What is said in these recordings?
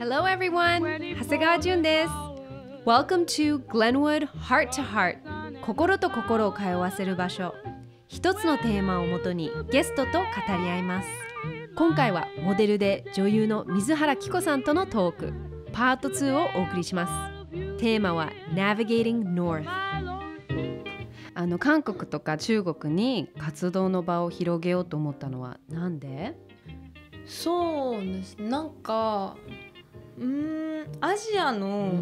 Hello everyone! 長谷川淳です。Welcome to Glenwood Heart to Heart 心と心を通わせる場所一つのテーマをもとにゲストと語り合います今回はモデルで女優の水原希子さんとのトークパート2をお送りしますテーマは Navigating North あの韓国とか中国に活動の場を広げようと思ったのはなんでそうですなんかうんアジアの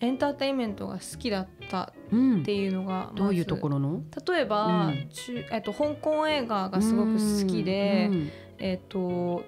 エンターテインメントが好きだったっていうのが、うん、どういうところの例えば、うん、えっと、香港映画がすごく好きで、えっと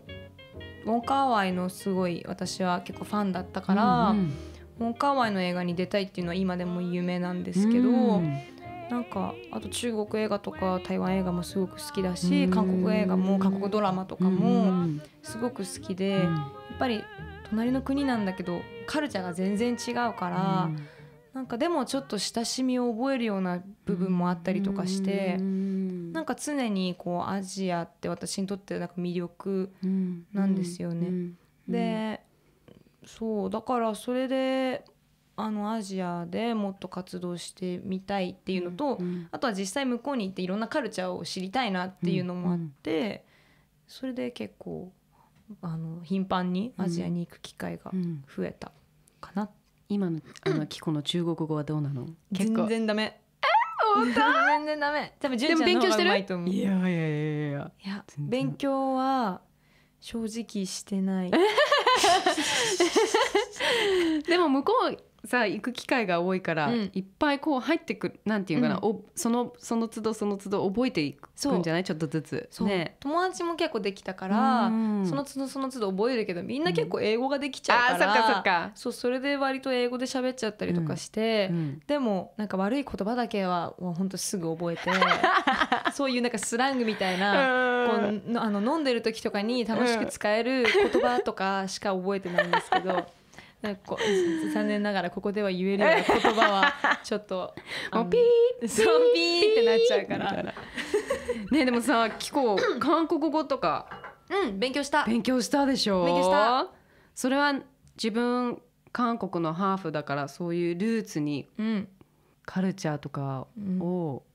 ウォンカーワイのすごい私は結構ファンだったから、うんウォンカーワイの映画に出たいっていうのは今でも有名なんですけど、なんかあと中国映画とか台湾映画もすごく好きだし、韓国映画も韓国ドラマとかもすごく好きで、やっぱり隣の国なんだけどカルチャーが全然違うから、うん、なんかでもちょっと親しみを覚えるような部分もあったりとかして、うん、なんか常にこうアジアって私にとってなんか魅力なんですよね。うん、でそうだからそれであのアジアでもっと活動してみたいっていうのと、うんうん、あとは実際向こうに行っていろんなカルチャーを知りたいなっていうのもあって、うんうん、それで結構あの頻繁にアジアに行く機会が増えたかな、うん、今のあのキコの中国語はどうなの全然ダメ本当全然ダメ多分純ちゃんの方がうまいと思ういやいやいやいやいや勉強は正直してない でも向こうさ行く機会が多いから、うん、いっぱいこう入ってくるなんていうかな、うん、そのその都度その都度覚えていくんじゃないちょっとずつ、ね、友達も結構できたから、うん、その都度その都度覚えるけどみんな結構英語ができちゃうから、あそっかそっかそうそれで割と英語で喋っちゃったりとかして、でもなんか悪い言葉だけはもうほんとすぐ覚えて そういうなんかスラングみたいなこうあの飲んでる時とかに楽しく使える言葉とかしか覚えてないんですけど。なんかこ残念ながらここでは言えるような言葉はちょっと もうピー そピーってなっちゃうからねでもさ紀子 韓国語とかうん勉強した勉強したでしょ勉強したそれは自分韓国のハーフだからそういうルーツに、うん、カルチャーとかを、うん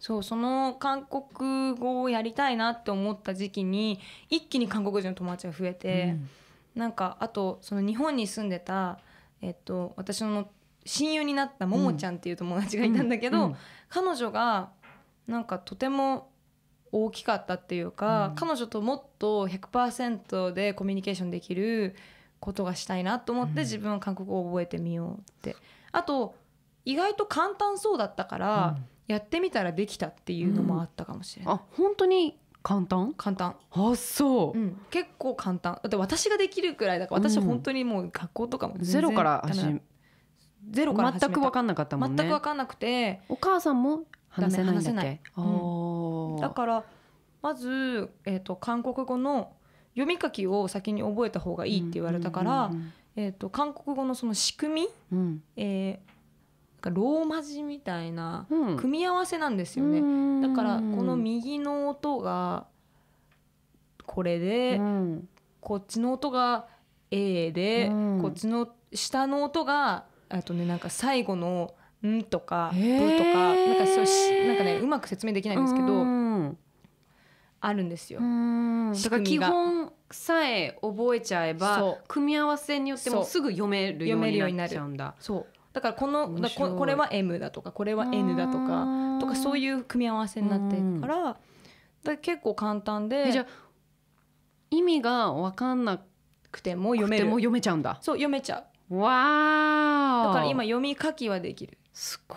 そうその韓国語をやりたいなって思った時期に一気に韓国人の友達が増えて、うん、なんかあとその日本に住んでた、えっと、私の親友になったももちゃんっていう友達がいたんだけど、うん、彼女がなんかとても大きかったっていうか、うん、彼女ともっと100%でコミュニケーションできることがしたいなと思って自分は韓国語を覚えてみようって。あと意外と簡単そうだったから、やってみたらできたっていうのもあったかもしれない。うん、あ本当に簡単簡単あそう、うん、結構簡単だって私ができるくらいだから私本当にもう学校とかもゼロから始ゼロから全く分かんなかったもんね全く分かんなくてお母さんも話せないんだっけ、うん、だからまず、えーと、韓国語の読み書きを先に覚えた方がいいって言われたから、えーと、と韓国語のその仕組み、うん、えーローマ字みたいな組み合わせなんですよね、うん、だからこの右の音がこれで、うん、こっちの音が A で、うん、こっちの下の音があとねなんか最後の「ん」とか「ぶ」とかなんかそうなんかねうまく説明できないんですけど、あるんですよ。だから基本さえ覚えちゃえば組み合わせによってもすぐ読めるようになっちゃうんだ。そうだからこのここれは M だとかこれは N だとかとかそういう組み合わせになってるから,、だから結構簡単でじゃ意味が分かんなくても読めるも読めちゃうんだそう読めちゃうわだから今読み書きはできるすご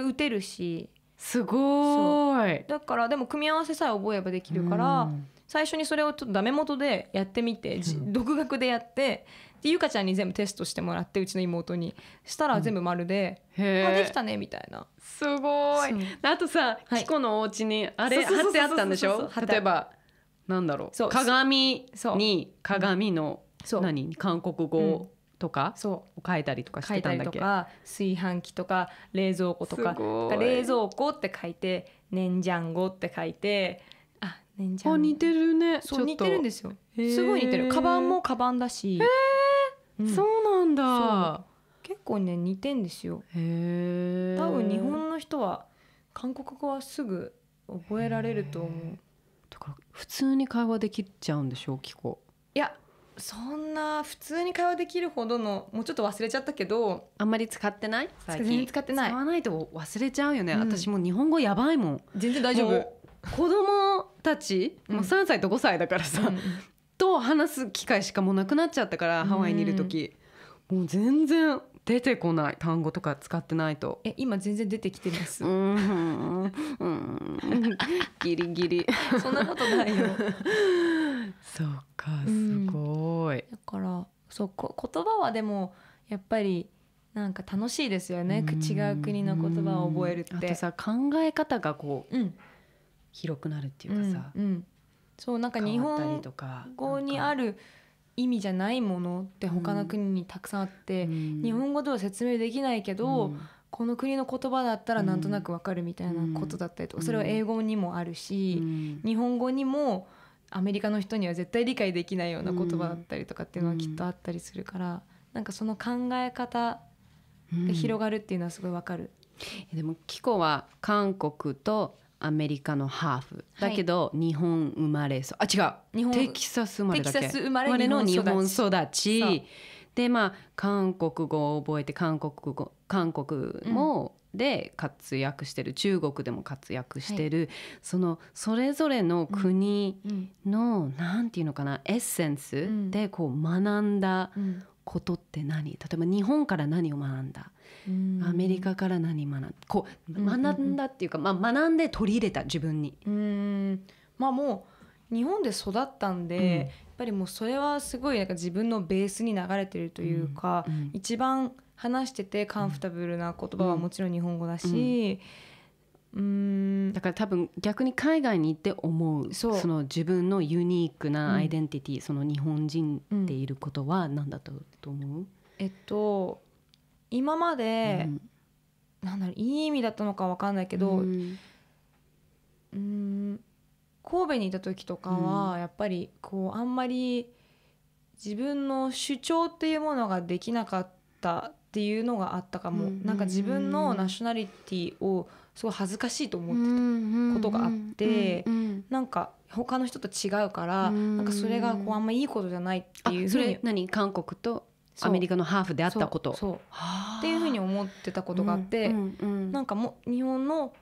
い打てるしすごいだからでも組み合わせさえ覚えばできるから、最初にそれをちょっとダメ元でやってみて、独学でやってでゆかちゃんに全部テストしてもらってうちの妹にしたら全部丸で、うん、あできたねみたいなすごいあとさ、はい、キコのお家にあれ貼ってあったんでしょ例えばなんだろう鏡に鏡の、何韓国語、とかそう変えたりとかしてたんだっけ炊飯器とか冷蔵庫とか冷蔵庫って書いてねんじゃんごって書いてあねんじゃん似てるねそう似てるんですよすごい似てるカバンもカバンだしそうなんだ結構ね似てんですよ多分日本の人は韓国語はすぐ覚えられると思うだから普通に会話できちゃうんでしょうキコいやそんな普通に会話できるほどのもうちょっと忘れちゃったけどあんまり使ってない最近使ってない使わないと忘れちゃうよね、うん、私もう日本語やばいもん全然大丈夫子供たち、うん、もう3歳と5歳だからさ、うん、と話す機会しかもうなくなっちゃったからハワイにいる時、もう全然出てこない単語とか使ってないとえ今全然出てきてますうんうん ギリギリそんなことないよ そうかすごい、うん、だからそうこ言葉はでもやっぱりなんか楽しいですよね、うん、違う国の言葉を覚えるって、うん、あとさ考え方がこう、うん、広くなるっていうかさ、うんそうなんか日本語にある意味じゃないものって他の国にたくさんあって、うん、日本語では説明できないけど、うん、この国の言葉だったらなんとなくわかるみたいなことだったりとか、それは英語にもあるし、日本語にもアメリカの人には絶対理解できないような言葉だったりとかっていうのはきっとあったりするから、うなんかその考え方が広がるっていうのはすごいわかる。でもキコは韓国とアメリカのハーフだけど、日本生まれあ違う日本テキサス生まれだけテキサス生まれの日本育ちでまあ韓国語を覚えて韓国語韓国も、で活躍してる中国でも活躍してる、はい、そのそれぞれの国の、うん、なんていうのかなエッセンスでこう学んだことって何例えば日本から何を学んだ、ん、アメリカから何学んだこう学んだっていうか、まあ、学んで取り入れた自分に。うんまあ、もう日本で育ったんで、うん、やっぱりもうそれはすごいなんか自分のベースに流れてるというか、うん、一番話しててカンフタブルな言葉はもちろん日本語だし、うんだから多分逆に海外に行って思うその自分のユニークなアイデンティティ、うん、その日本人っていることは何だったと思う、えっと今まで、うん、なんだろういい意味だったのか分かんないけど、うん神戸にいた時とかはやっぱりこうあんまり自分の主張っていうものができなかったっていうのがあったかも、うん、なんか自分のナショナリティをすごい恥ずかしいと思ってたことがあってなんか他の人と違うからなんかそれがこうあんまいいことじゃないっていうそれ何韓国とアメリカのハーフであったことっていうふうに思ってたことがあって、なんかも日本の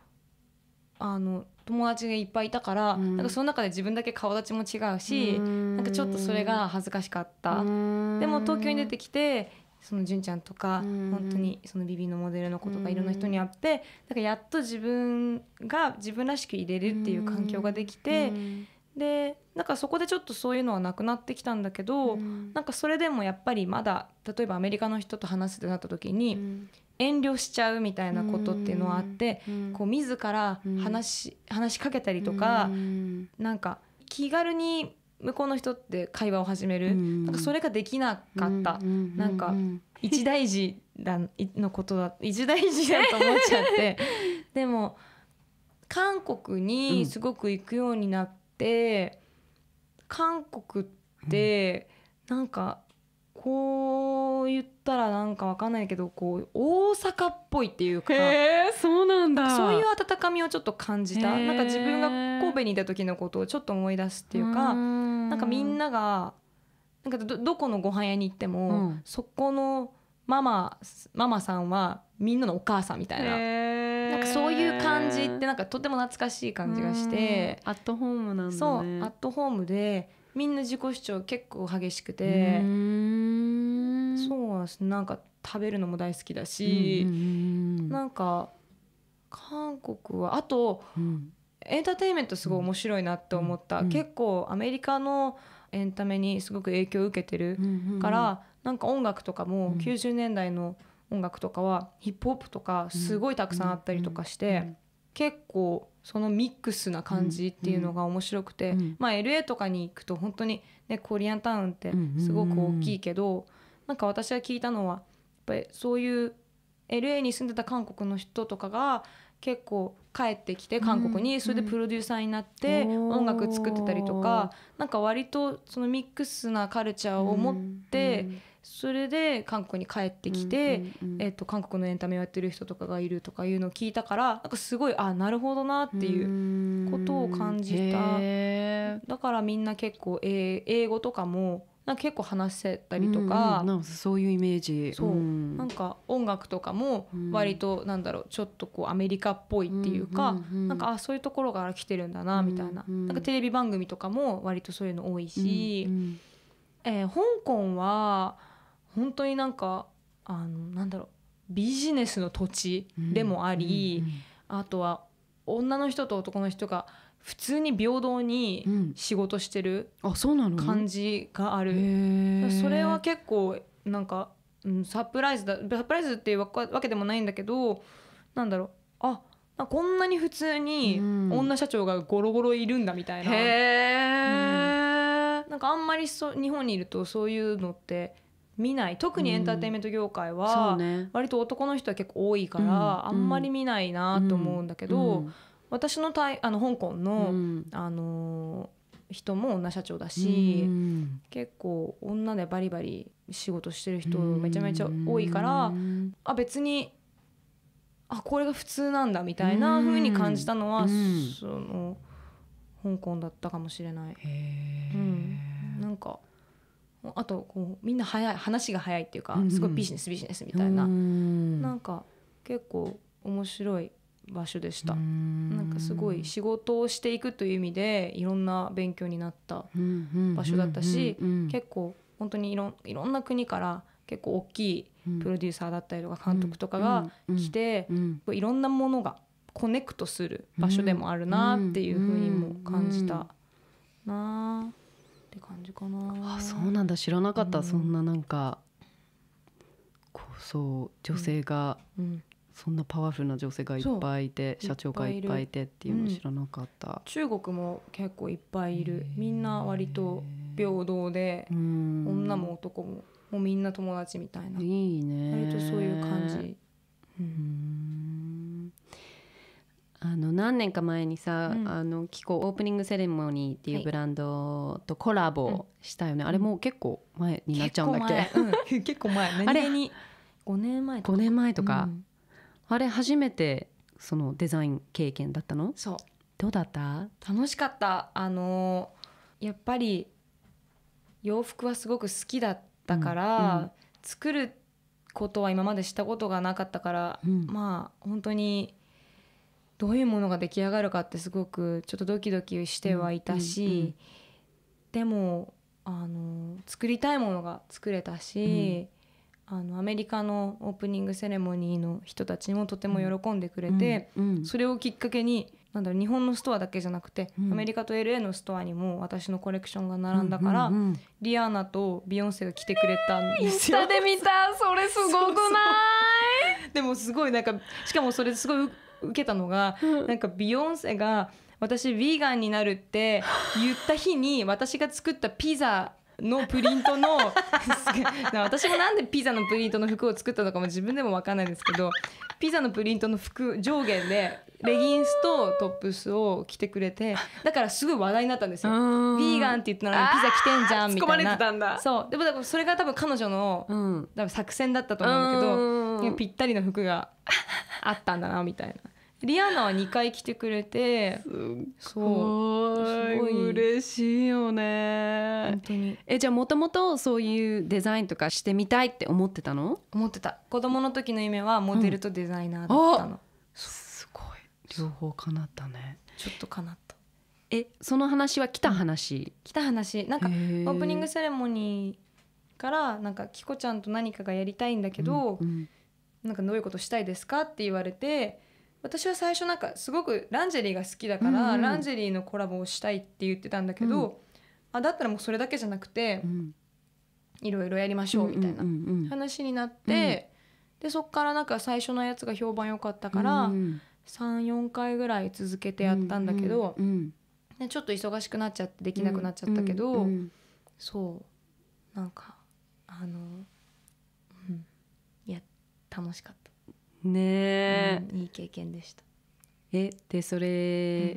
あの友達がいっぱいいたから、なんかその中で自分だけ顔立ちも違うし、なんかちょっとそれが恥ずかしかった、でも東京に出てきてその純ちゃんとか、うん、本当にそのビビのモデルの子とかいろんな人に会って、うん、かやっと自分が自分らしく入れるっていう環境ができて、うん、でなんかそこでちょっとそういうのはなくなってきたんだけど、うん、なんかそれでもやっぱりまだ例えばアメリカの人と話すってなった時に。うん遠慮しちゃうみたいなことっていうのはあって、うん、こう自ら話しうん、話しかけたりとか、うん、なんか気軽に向こうの人って会話を始める、うん、なんかそれができなかった、うん、なんか 一大事だのことだ 一大事だと思っちゃって でも韓国にすごく行くようになって、韓国ってなんかこう言ったらなんかわかんないけどこう大阪っぽいっていうかえそうなんだそういう温かみをちょっと感じたなんか自分が神戸にいた時のことをちょっと思い出すっていうかなんかみんながなんかどどこのご飯屋に行っても、うん、そこのママママさんはみんなのお母さんみたいな。なんかそういう感じってなんかとても懐かしい感じがしてアットホームなんだ、ね、そうアットホームでみんな自己主張結構激しくてそうなんか食べるのも大好きだし、うん、なんか韓国はあと、うん、エンターテインメントすごい面白いなって思った、うん、結構アメリカのエンタメにすごく影響を受けてるから、うん、なんか音楽とかも90年代の音楽とかはヒップホップとかすごいたくさんあったりとかして、結構そのミックスな感じっていうのが面白くて、まあ LA とかに行くと本当にねコリアンタウンってすごく大きいけど、なんか私が聞いたのはやっぱりそういう LA に住んでた韓国の人とかが結構帰ってきて韓国にそれでプロデューサーになって音楽作ってたりとかなんか割とそのミックスなカルチャーを持ってそれで韓国に帰ってきてえと韓国のエンタメをやってる人とかがいるとかいうのを聞いたからなんかすごいあなるほどなっていうことを感じただからみんな結構英語とかもなんか結構話せたりとかうんうん、かそういうイメージそう、うん、なんか音楽とかも割となんだろうちょっとこうアメリカっぽいっていうか、うんうんうん、なんかあそういうところから来てるんだなみたいなうんうん、なんかテレビ番組とかも割とそういうの多いし、うんうん、えー、香港は本当になんかあのなんだろうビジネスの土地でもあり、うんうんうん、あとは女の人と男の人が普通に平等に仕事してる感じがある、うん、あそ、それは結構なんか、うん、サプライズだサプライズっていうわけでもないんだけどなんだろうあこんなに普通に女社長がゴロゴロいるんだみたいな、うん、へうん、なんかあんまりそ日本にいるとそういうのって見ない特にエンターテインメント業界は割と男の人は結構多いから、あんまり見ないなと思うんだけど、うん私のたいあの香港の、うん、あの人も女社長だし、うん、結構女でバリバリ仕事してる人めちゃめちゃ多いから、うん、あ別にあこれが普通なんだみたいなふうに感じたのは、その香港だったかもしれない。うん、なんかあとこうみんな早い話が早いっていうかすごいビジネスビジネスみたいな、うん、なんか結構面白い場所でしたなんかすごい仕事をしていくという意味でいろんな勉強になった場所だったし結構本当にいろいろんな国から結構大きいプロデューサーだったりとか監督とかが来ていろんなものがコネクトする場所でもあるなっていうふうにも感じたなって感じかなあそうなんだ知らなかった、そんななんかこそう女性がそんなパワフルな女性がいっぱいいて社長がいっぱいいてっていうの知らなかった、うん、中国も結構いっぱいいるみんな割と平等で女も男ももうみんな友達みたいないいね割とそういう感じうんあの何年か前にさ、うん、あのキコオープニングセレモニーっていうブランドとコラボしたよね、はい、あれもう結構前になっちゃうんだっけ結構前,、うん、結構前 あれに5年前とか5年前とか、うんあれ初めてそのデザイン経験だったのそうどうだった楽しかったあのやっぱり洋服はすごく好きだったから、うんうん、作ることは今までしたことがなかったから、うん、まあ本当にどういうものが出来上がるかってすごくちょっとドキドキしてはいたし、でもあの作りたいものが作れたし、あのアメリカのオープニングセレモニーの人たちもとても喜んでくれて、うんうん、それをきっかけになんだろう日本のストアだけじゃなくて、うん、アメリカと LA のストアにも私のコレクションが並んだから、うんうんうん、リアーナとビヨンセが来てくれたんですよ。で見たそれすごくないでもすごいなんかしかもそれすごい受けたのが、なんかビヨンセが私ヴィーガンになるって言った日に私が作ったピザのプリントの私もなんでピザのプリントの服を作ったのかも自分でも分かんないんですけどピザのプリントの服上下でレギンスとトップスを着てくれてだからすごい話題になったんですよ。ヴーガンって言ったらピザ着てんじゃんみたいなそうでもだからそれが多分彼女の、うん、多分作戦だったと思うんだけどぴったりの服があったんだなみたいな。リアナは2回来てくれてすごい嬉しいよね本当にえじゃあもともとそういうデザインとかしてみたいって思ってたの思ってた子供の時の夢はモデルとデザイナーだったの、うん、すごい両方叶ったねちょっと叶ったえその話は来た話、来た話なんかオープニングセレモニーからなんかキコちゃんと何かがやりたいんだけど、うんうん、なんかどういうことしたいですかって言われて私は最初なんかすごくランジェリーが好きだから、うんうん、ランジェリーのコラボをしたいって言ってたんだけど、うん、あだったらもうそれだけじゃなくて、うん、いろいろやりましょうみたいな話になって、でそっからなんか最初のやつが評判良かったから、うん、34回ぐらい続けてやったんだけど、うちょっと忙しくなっちゃってできなくなっちゃったけど、そうなんかあの、うん、いや楽しかった。ねえ、うん、いい経験でしたえでそれ、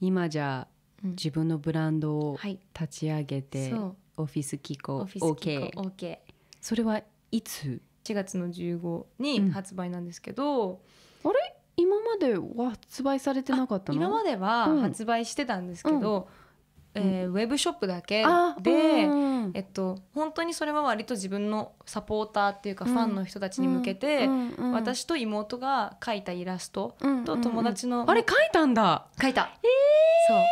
うん、今じゃ自分のブランドを立ち上げて、はい、オフィス機構 OK, OK それはいつ4月の15に発売なんですけど、あれ今までは発売されてなかった今までは発売してたんですけど、えー、ウェブショップだけで、えっと、本当にそれは割と自分のサポーターっていうかファンの人たちに向けて、私と妹が描いたイラストと友達の、あれ描いたんだ描いた、えー、そう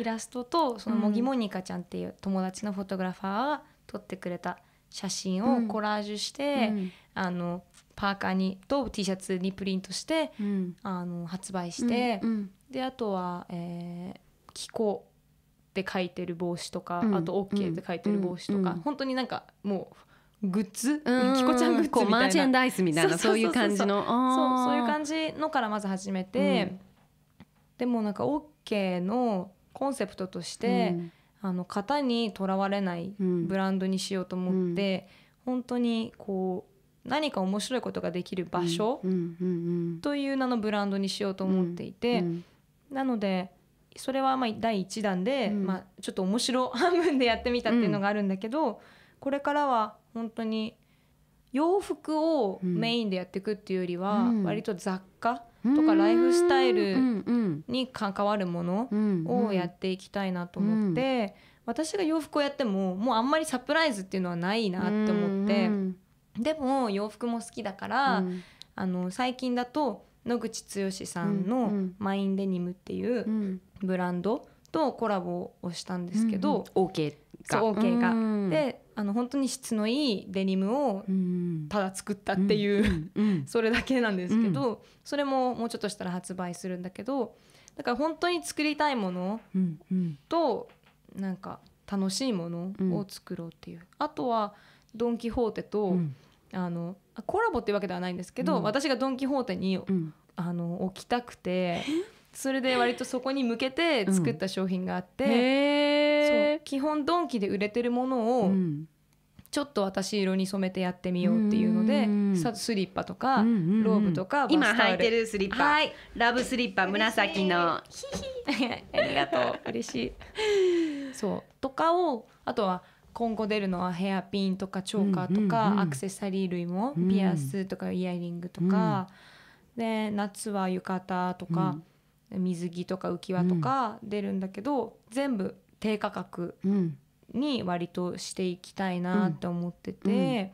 イラストとそのモギモニカちゃんっていう友達のフォトグラファーが撮ってくれた写真をコラージュして、うんうん、あのパーカーにと T シャツにプリントして、うん、あの発売して、であとは、えー、気候って書いてる帽子とか、うん、あと OK って書いてる帽子とか、うん、本当になんかもう。グッズ、き こちゃんグッズみたいな、マーチェンダイスみたいなそういう感じの、そうそういう感じのからまず始めて、でもなんか OK のコンセプトとして、あの型にとらわれないブランドにしようと思って、うん、本当にこう何か面白いことができる場所という名のブランドにしようと思っていて、なのでそれはまあ第1弾で、うん、まあ、ちょっと面白半分でやってみたっていうのがあるんだけど、うん、これからは本当に洋服をメインでやっていくっていうよりは、割と雑貨とかライフスタイルに関わるものをやっていきたいなと思って、私が洋服をやってももうあんまりサプライズっていうのはないなって思って、でも洋服も好きだから、あの最近だと野口剛さんの「マインデニム」っていう、ブランドとコラボをしたんですけど、うんうん、OK が。そう OK が、うであの本当に質のいいデニムをただ作ったっていう、う それだけなんですけど、うん、それももうちょっとしたら発売するんだけどだから本当に作りたいものと、うなんか楽しいものを作ろうっていう。あとはドン・キホーテと、あのコラボっていうわけではないんですけど、私がドン・キホーテに、あの置きたくて。それで割とそこに向けて作った商品があって、うん、基本ドンキで売れてるものを、ちょっと私色に染めてやってみようっていうので、スリッパとか、ローブとか今履いてるスリッパ、はい、ラブスリッパ紫のありがとう嬉しいそうとかをあとは今後出るのはヘアピンとかチョーカーとか、アクセサリー類も、ピアスとかイヤリングとか、で夏は浴衣とか。うん水着とか浮き輪とか出るんだけど、うん、全部低価格に割としていきたいなって思ってて、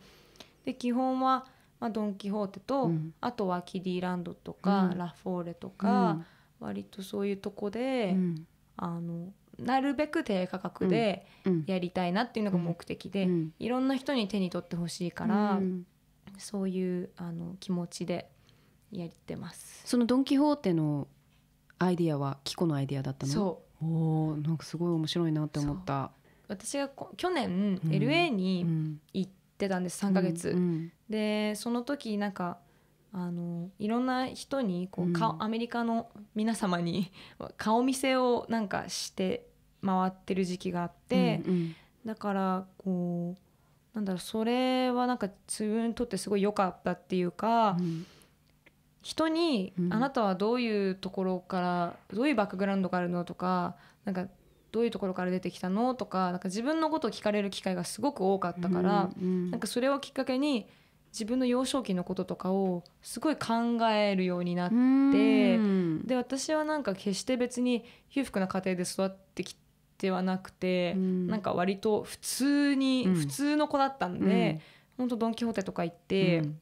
で基本は、まあ、ドン・キホーテと、あとはキディランドとか、ラフォーレとか、割とそういうとこで、あのなるべく低価格でやりたいなっていうのが目的で、うんうん、いろんな人に手に取ってほしいから、うん、そういうあの気持ちでやってます。そのドン・キホーテのアイディアはキコのアイディアだったのそうおなんかすごい面白いなって思った私が去年 LA に行ってたんです、うん、3ヶ月、うん、でその時なんかあのいろんな人にこう顔、うん、アメリカの皆様に 顔見せをなんかして回ってる時期があって、うんうん、だからこうなんだろうそれはなんか自分にとってすごい良かったっていうか、うん人に、あなたはどういうところからどういうバックグラウンドがあるのとかなんかどういうところから出てきたのとかなんか自分のことを聞かれる機会がすごく多かったから、うんうん、なんかそれをきっかけに自分の幼少期のこととかをすごい考えるようになって、うん、で私はなんか決して別に裕福な家庭で育ってきてはなくて、うん、なんか割と普通に、うん、普通の子だったんで、ほんとドン・キホーテとか行って。うん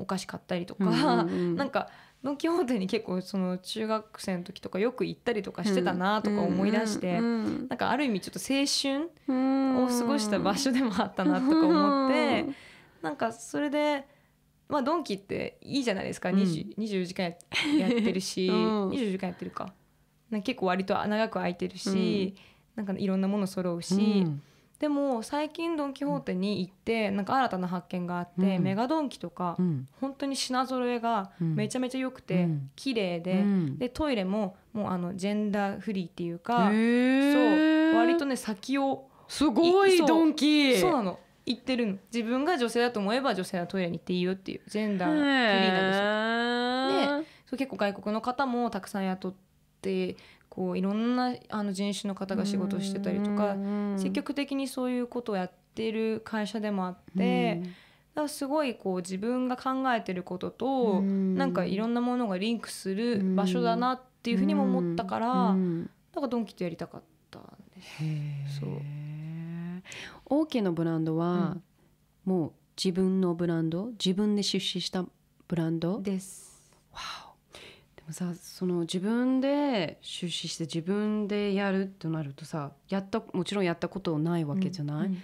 お菓子買ったりとか、うんうん、なんかドン・キホーテに結構その中学生の時とかよく行ったりとかしてたなとか思い出して、うん、なんかある意味ちょっと青春を過ごした場所でもあったなとか思って、うん、なんかそれで。まあ、ドンキっていいじゃないですか、うん、24時間やってるし、うん、2時間やってるか結構割と長く空いてるし、うん、なんかいろんなもの揃うし、うでも最近ドン・キホーテに行ってなんか新たな発見があって、メガドンキとか、本当に品揃えがめちゃめちゃ良くて、綺麗で、でトイレももうあのジェンダーフリーっていうかそう割とね先をすごいドンキそうなの行ってるの自分が女性だと思えば女性はトイレに行っていいよっていうジェンダーフリーなんですよ。でそう結構外国の方もたくさん雇ってこういろんなあの人種の方が仕事してたりとか積極的にそういうことをやってる会社でもあって。だすごいこう自分が考えてることとなんかいろんなものがリンクする場所だなっていうふうにも思ったからだかドンキとやりたかったんですそうオーケーのブランドは、もう自分のブランド自分で出資したブランドです。わさその自分で出資して自分でやるってなるとさやったもちろんやったことないわけじゃない、うんうん、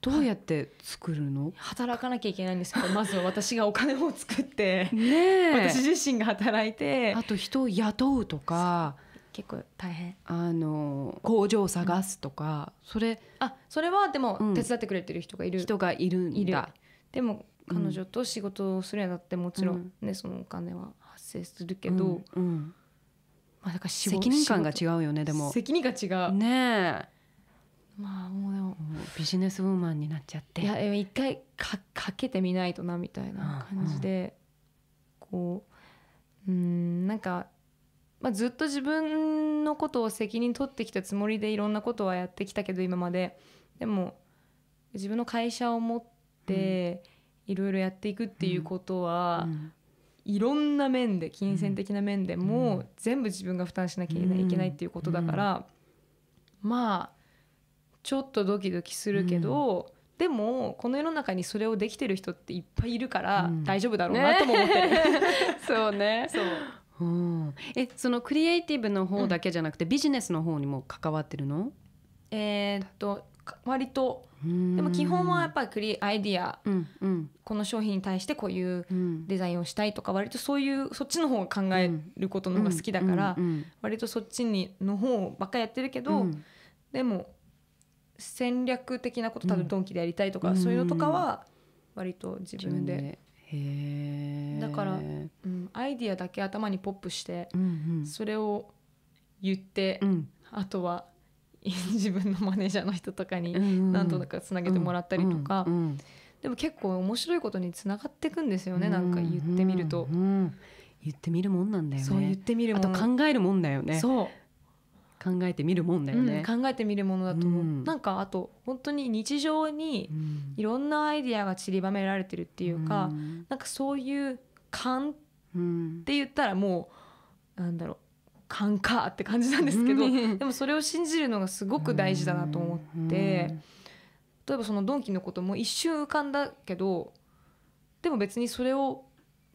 どうやって作るの、働かなきゃいけないんですけどまずは私がお金を作ってね私自身が働いてあと人を雇うとか結構大変あの工場を探すとか、うん、それあそれはでも手伝ってくれてる人がいる、人がいるんだでも彼女と仕事をするにだってもちろんね、ね、うん、そのお金は発生するけど、うんうん、まあ、だから責任感が違うよねでも責任が違うねまあもうでもビジネスウーマンになっちゃっていや一回かかけてみないとなみたいな感じで、うんうん、こううんなんか、まあ、ずっと自分のことを責任取ってきたつもりでいろんなことはやってきたけど今まででも自分の会社を持って、いろいろやっていくっていうことは、うん、いろんな面で金銭的な面でも、全部自分が負担しなきゃいけないっていうことだから、まあちょっとドキドキするけど、でもこの世の中にそれをできてる人っていっぱいいるから大丈夫だろうなとも思ってる、ね、そうねそうえそのクリエイティブの方だけじゃなくて、ビジネスの方にも関わってるのえー、っと割とでも基本はやっぱりクリアイディア、うんうん、この商品に対してこういうデザインをしたいとか割とそういうそっちの方が考えることの方が好きだから、うん、割とそっちにの方ばっかやってるけど、でも戦略的なこと多分ドンキでやりたいとか、そういうのとかは割と自分で。だから、うん、アイディアだけ頭にポップして、うんうん、それを言って、あとは 自分のマネージャーの人とかに何とかつなげてもらったりとか、でも結構面白いことにつながっていくんですよね、なんか言ってみると、言ってみるもんなんだよねそう言ってみるあと考えるもんだよねそう考えてみるもんだよね、うん、考えてみるものだと思う、うん、なんかあと本当に日常にいろんなアイディアが散りばめられてるっていうか、うん、なんかそういう勘って言ったらもうなんだろう勘かって感じなんですけど、でもそれを信じるのがすごく大事だなと思って、例えばそのドンキのことも一瞬浮かんだけどでも別にそれを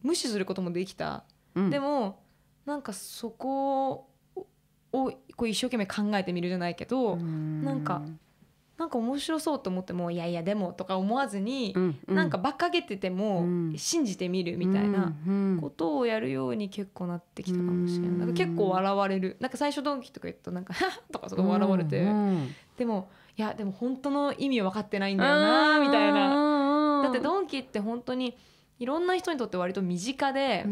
無視することもできた、うん、でもなんかそこをこう一生懸命考えてみるじゃないけどんなんかなんか面白そうと思ってもいやいやでもとか思わずに、うんうん、なんかばっかげてても、信じてみるみたいなことをやるように結構なってきたかもしれない、うんうん、なんか結構笑われるなんか最初ドンキとか言うとなんか「とかそこ笑われて、うんうん、でもいやでも本当の意味分かってないんだよなみたいな。だってドンキって本当にいろんな人にとって割と身近で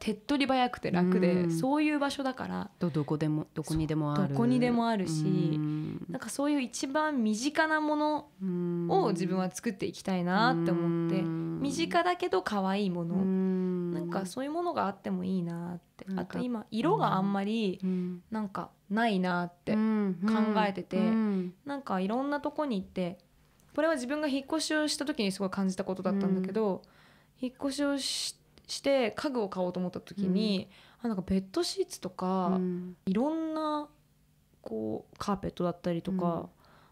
手っ取り早くて楽でそういう場所だからどこでもどこにでもあるどこにでもあるしなんかそういう一番身近なものを自分は作っていきたいなって思って身近だけど可愛いものなんかそういうものがあってもいいなってあと今色があんまりなんかないなって考えててなんかいろんなとこに行ってこれは自分が引っ越しをした時にすごい感じたことだったんだけど、うん引っ越しをして家具を買おうと思った時に、うん、なんかベッドシーツとか、うん、いろんなこうカーペットだったりとか,、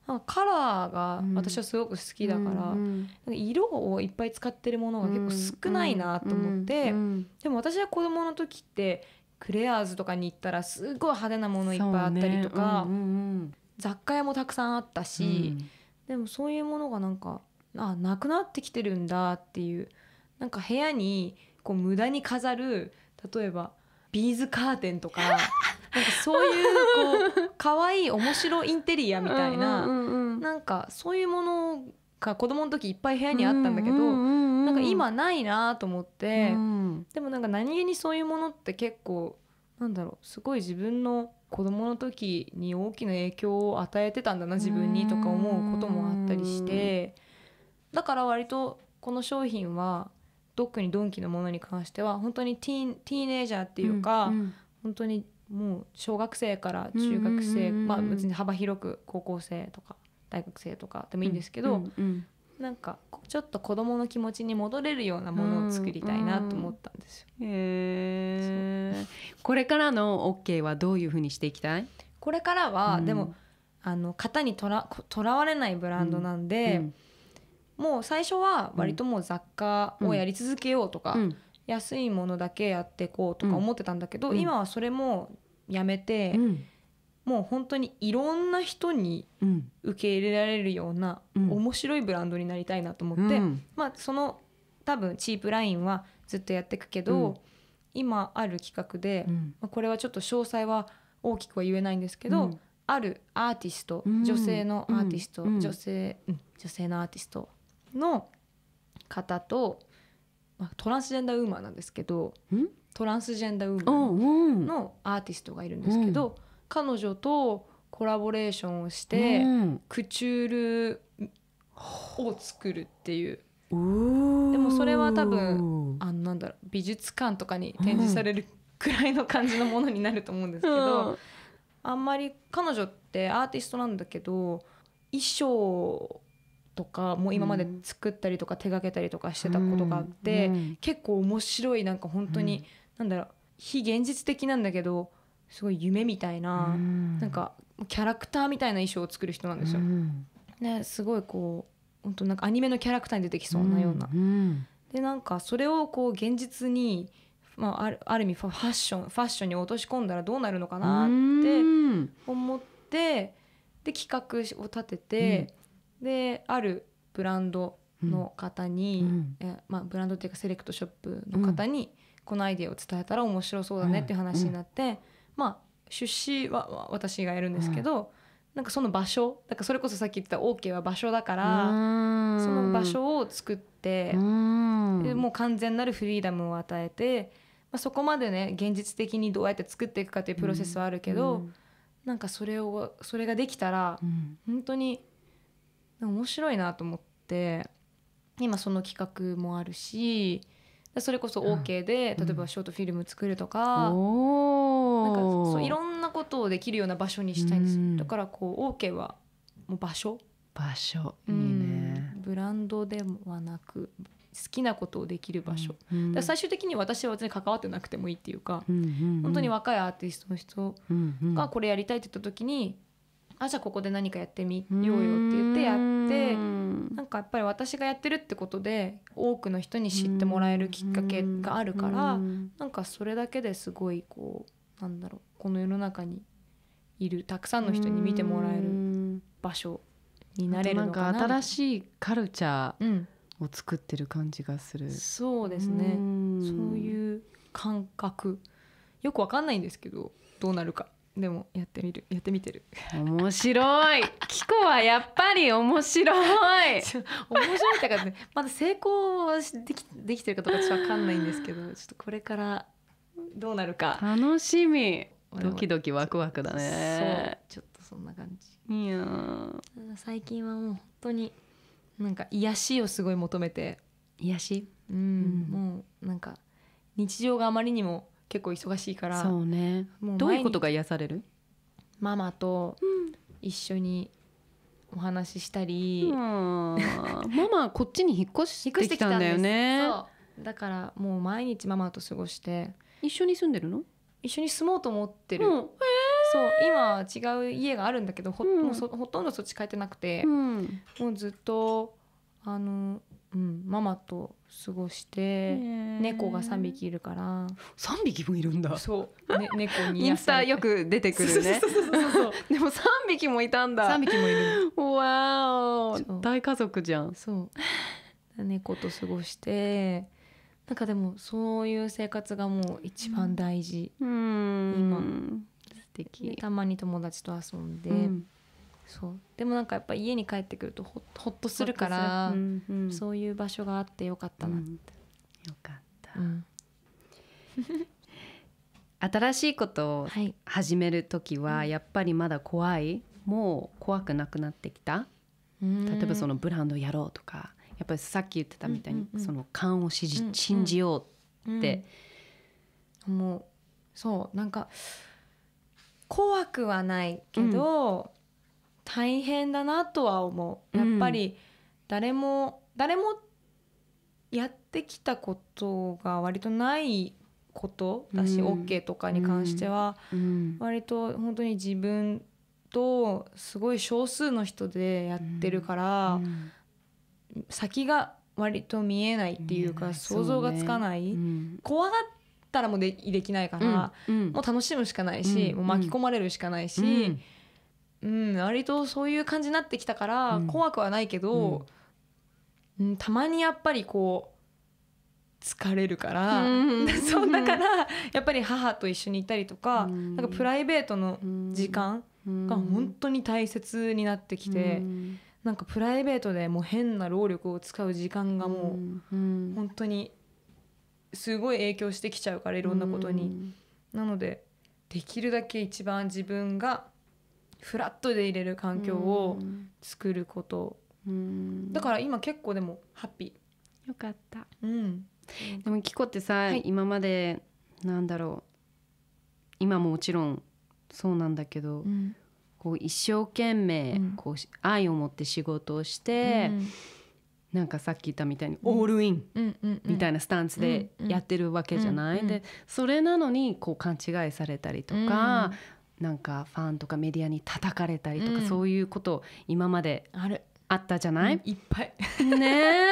なんかカラーが私はすごく好きだから、なんか色をいっぱい使ってるものが結構少ないなと思って、でも私は子どもの時ってクレアーズとかに行ったらすごい派手なものいっぱいあったりとか、雑貨屋もたくさんあったし、でもそういうものがなんかあなくなってきてるんだっていうなんか部屋にこう無駄に飾る例えばビーズカーテンとか なんかそういうこうかわい面白インテリアみたいな、うんうん、なんかそういうものが子供の時いっぱい部屋にあったんだけど、うんうん、なんか今ないなと思って、うん、でもなんか何気にそういうものって結構なんだろうすごい自分の子供の時に大きな影響を与えてたんだな自分にとか思うこともあったりしてだから割とこの商品は特にドンキのものに関しては本当にティーンティーネイジャーっていうか、うんうん、本当にもう小学生から中学生、うんうんうん、まあ別に幅広く高校生とか大学生とかでもいいんですけど、うんうん、なんかちょっと子どもの気持ちに戻れるようなものを作りたいなと思ったんですよ。うんうん、へえ。これからの OK はどういうふうにしていきたいこれからは、うん、でもあの型にとらとらわれないブランドなんで。うんうんもう最初は割ともう雑貨をやり続けようとか、安いものだけやっていこうとか思ってたんだけど、今はそれもやめて、もう本当にいろんな人に受け入れられるような面白いブランドになりたいなと思って、まあその多分チープラインはずっとやっていくけど、今ある企画で、まこれはちょっと詳細は大きくは言えないんですけど、あるアーティスト女性のアーティスト、女性、女性のアーティストの方と、トランスジェンダーウーマンなんですけどトランスジェンダーウーマンのアーティストがいるんですけど、うん、彼女とコラボレーションをして、うん、クチュールを作るっていう。でもそれは多分あのなんだろう美術館とかに展示されるくらいの感じのものになると思うんですけど、うん、あんまり彼女ってアーティストなんだけど衣装とかも今まで作ったりとか手がけたりとかしてたことがあって、うん、結構面白いなんか本当に、うん、なんだろう非現実的なんだけどすごい夢みたいな、うん、なんかキャラクターみたいな衣装を作る人なんですよ。ね、すごいこう本当なんかアニメのキャラクターに出てきそうなような。でなんかそれをこう現実に、まあ、あるある意味ファッションファッションに落とし込んだらどうなるのかなって思ってで企画を立てて。であるブランドの方に、うん、えまあ、ブランドっていうかセレクトショップの方に、このアイデアを伝えたら面白そうだねっていう話になって、まあ出資は私がやるんですけど、うん、なんかその場所だからそれこそさっき言った OK は場所だからその場所を作ってもう完全なるフリーダムを与えて、まあ、そこまでね現実的にどうやって作っていくかというプロセスはあるけど、うん、なんかそれをそれができたら、うん、本当に面白いなと思って今その企画もあるしそれこそ OK で、うん、例えばショートフィルム作るとかうん、なんかそういろんなことをできるような場所にしたいんです、うん、だからこう OK はもう場所場所いいね、ブランドではなく好きなことをできる場所、うん、最終的に私は別に関わってなくてもいいっていうか、うんうんうん、本当に若いアーティストの人がこれやりたいって言った時にあじゃあここで何かやってみようよって言ってやってんなんかやっぱり私がやってるってことで多くの人に知ってもらえるきっかけがあるからんなんかそれだけですごいこうなんだろうこの世の中にいるたくさんの人に見てもらえる場所になれるのかな新しいカルチャーを作ってる感じがする、うん、そうですねそういう感覚よくわかんないんですけどどうなるかでもやってみるやってみてる面白い キコはやっぱり面白い 面白いだからねまだ成功はできできてるかとうかちょっと分かんないんですけどちょっとこれからどうなるか楽しみドキドキワクワクだねそうちょっとそんな感じいや最近はもう本当になんか癒しをすごい求めて癒しうん、うん、もうなんか日常があまりにも結構忙しいからそうねもうどういうことが癒されるママと一緒にお話ししたり、うん、ママこっちに引っ越してきたんだよねだからもう毎日ママと過ごして一緒に住んでるの一緒に住もうと思ってる、うんえー、そう今違う家があるんだけどほうん、もうほとんどそっち帰ってなくて、もうずっとあのうん、ママと過ごして猫が3匹いるから3匹もいるんだそう、ね、猫にインスタよく出てくるねでも3匹もいたんだ3匹もいるわお大家族じゃんそう猫と過ごしてなんかでもそういう生活がもう一番大事、うん、今素敵、たまに友達と遊んで、うんそうでもなんかやっぱ家に帰ってくるとほっとするから、うんうん、そういう場所があってよかったなって、うん、よかった、うん、新しいことを始める時はやっぱりまだ怖いもう怖くなくなってきた例えばそのブランドやろうとかやっぱりさっき言ってたみたいに、その勘を信じ,、信じようって、うんうん、もうそうなんか怖くはないけど、大変だなとは思うやっぱり誰も、うん、誰もやってきたことが割とないことだし、うん、OK とかに関しては、うん、割と本当に自分とすごい少数の人でやってるから、うん、先が割と見えないっていうか想像がつかない、ね、怖がったらもでできないから、もう楽しむしかないし、もう巻き込まれるしかないし。うん、割とそういう感じになってきたから、怖くはないけど、うん、うん、たまにやっぱりこう疲れるから、うん、そうだからやっぱり母と一緒にいたりとか,、なんかプライベートの時間が本当に大切になってきて、うん、なんかプライベートでもう変な労力を使う時間がもう本当にすごい影響してきちゃうからいろんなことに。なのでできるだけ一番自分がフラットで入れる環境を作ること、だから今結構でもハッピーよかった、うん、でもキコってさ、はい、今までなんだろう今ももちろんそうなんだけど、うん、こう一生懸命こう、愛を持って仕事をして、うん、なんかさっき言ったみたいに、オールインみたいなスタンスでやってるわけじゃない、でそれなのにこう勘違いされたりとか、なんかファンとかメディアに叩かれたりとか、うん、そういうこと今まであったじゃない、うん、いっぱいね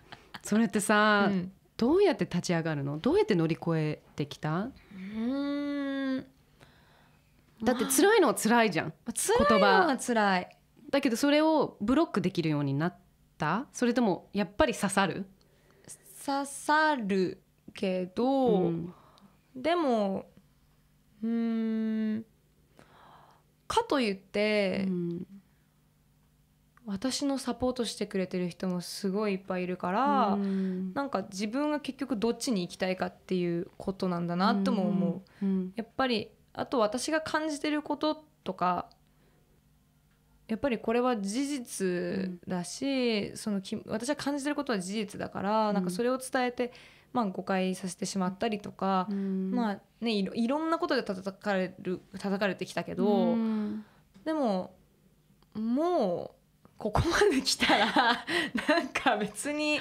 それってさ、うん、どうやって立ち上がるのどうやって乗り越えてきたうんだって辛いのは辛いじゃん、まあ、辛いのは辛いだけどそれをブロックできるようになったそれともやっぱり刺さる刺さるけど、でもうんかといって、うん、私のサポートしてくれてる人もすごいいっぱいいるから、うん、なんか自分が結局どっちに行きたいかっていうことなんだなとも思う、うん、やっぱりあと私が感じてることとかやっぱりこれは事実だし、そのき私は感じてることは事実だから、なんかそれを伝えて。まあ、誤解させてしまったりとか、うん、まあね、いろんなことで叩かれる叩かれてきたけど、うん、でももうここまで来たら なんか別に